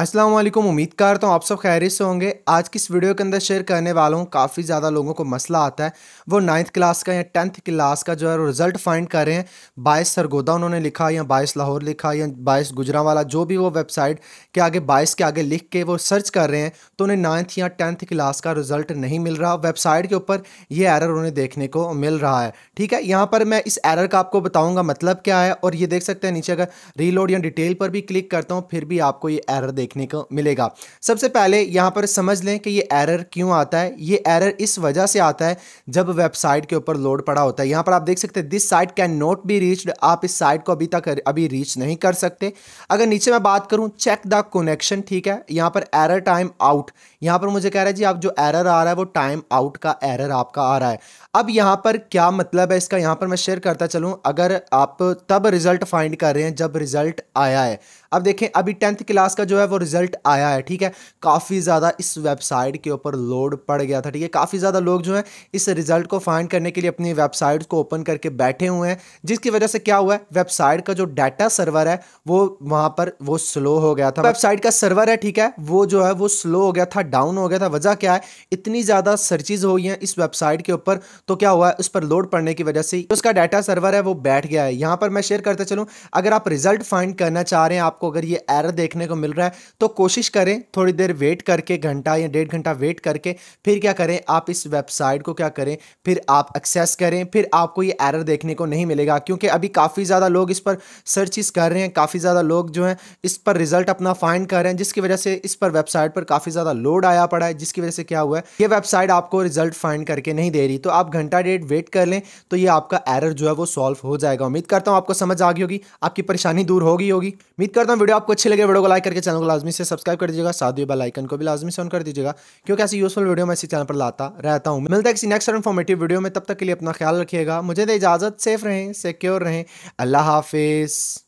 असलम उम्मीद करता हूँ आप सब खैरियत से होंगे आज की इस वीडियो के अंदर शेयर करने वाला हूँ काफ़ी ज़्यादा लोगों को मसला आता है वो नाइन्थ क्लास का या टेंथ क्लास का जो है रिज़ल्ट फाइंड कर रहे हैं बायस सरगोदा उन्होंने लिखा या बाईस लाहौर लिखा या बाईस गुजरा वाला जो भी वो वेबसाइट के आगे बाईस के आगे लिख के वो सर्च कर रहे हैं तो उन्हें नाइन्थ या टेंथ क्लास का रिज़ल्ट नहीं मिल रहा वेबसाइट के ऊपर ये एरर उन्हें देखने को मिल रहा है ठीक है यहाँ पर मैं इस एरर का आपको बताऊँगा मतलब क्या है और ये देख सकते हैं नीचे अगर रीलोड या डिटेल पर भी क्लिक करता हूँ फिर भी आपको ये एरर देखने को मिलेगा सबसे पहले यहाँ पर समझ लें कि ये एरर क्यों आता है ये एरर इस वजह से आता है जब वेबसाइट के ऊपर लोड पड़ा होता है यहाँ पर आप देख सकते हैं this site can not be reached आप इस साइट को अभी तक अभी रीच नहीं कर सकते अगर नीचे मैं बात करूँ चेक द कोनेक्शन ठीक है यहाँ पर एरर टाइम आउट यहाँ पर मुझे कह रहा है जी आप जो एरर आ रहा है वो टाइम आउट का एरर आपका आ रहा है अब यहाँ पर क्या मतलब है इसका यहाँ पर मैं शेयर करता चलूँ अगर आप तब रिजल्ट फाइंड कर रहे हैं जब रिजल्ट आया है अब देखें अभी टेंथ क्लास का जो है वो रिजल्ट आया है ठीक है काफ़ी ज़्यादा इस वेबसाइट के ऊपर लोड पड़ गया था ठीक है काफ़ी ज़्यादा लोग जो हैं इस रिजल्ट को फाइंड करने के लिए अपनी वेबसाइट को ओपन करके बैठे हुए हैं जिसकी वजह से क्या हुआ है वेबसाइट का जो डाटा सर्वर है वो वहाँ पर वो स्लो हो गया था वेबसाइट का सर्वर है ठीक है वो जो है वो स्लो हो गया था डाउन हो गया था वजह क्या है इतनी ज़्यादा सर्चिज हो गई हैं इस वेबसाइट के ऊपर तो क्या हुआ है उस पर लोड पड़ने की वजह से उसका डाटा सर्वर है वो बैठ गया है यहाँ पर मैं शेयर करते चलूँ अगर आप रिजल्ट फाइंड करना चाह रहे हैं आपको अगर ये एरर देखने को मिल रहा है तो कोशिश करें थोड़ी देर वेट करके घंटा या डेढ़ घंटा वेट करके फिर क्या करें आप इस वेबसाइट को क्या करें फिर आप एक्सेस करें फिर आपको ये एरर देखने को नहीं मिलेगा क्योंकि अभी काफ़ी ज़्यादा लोग इस पर सर्चिस कर रहे हैं काफ़ी ज़्यादा लोग जो हैं इस पर रिजल्ट अपना फाइंड कर रहे हैं जिसकी वजह से इस पर वेबसाइट पर काफ़ी ज़्यादा लोड आया पड़ा है जिसकी वजह से क्या हुआ है ये वेबसाइट आपको रिजल्ट फाइंड करके नहीं दे रही तो आप घंटा डेढ़ वेट कर लें तो ये आपका एरर जो है वो सॉल्व हो जाएगा उम्मीद करता हूँ आपको समझ आ गई होगी आपकी परेशानी दूर होगी होगी उम्मीद करता हूँ वीडियो आपको अच्छी लगे वीडियो को लाइक करके चैनल को लाजमी से सब्सक्राइब कर दीजिएगा साथ ही बेल आइकन को भी लाजमी से ऑन कर दीजिएगा क्योंकि ऐसी यूजफुल वीडियो मैं इसी चैनल पर लाता रहता हूँ मिलता है किसी नेक्स्ट इन्फॉर्मेटिव वीडियो में तब तक के लिए अपना ख्याल रखिएगा मुझे दे इजाज़त सेफ रहें सिक्योर रहें अल्लाह हाफिज़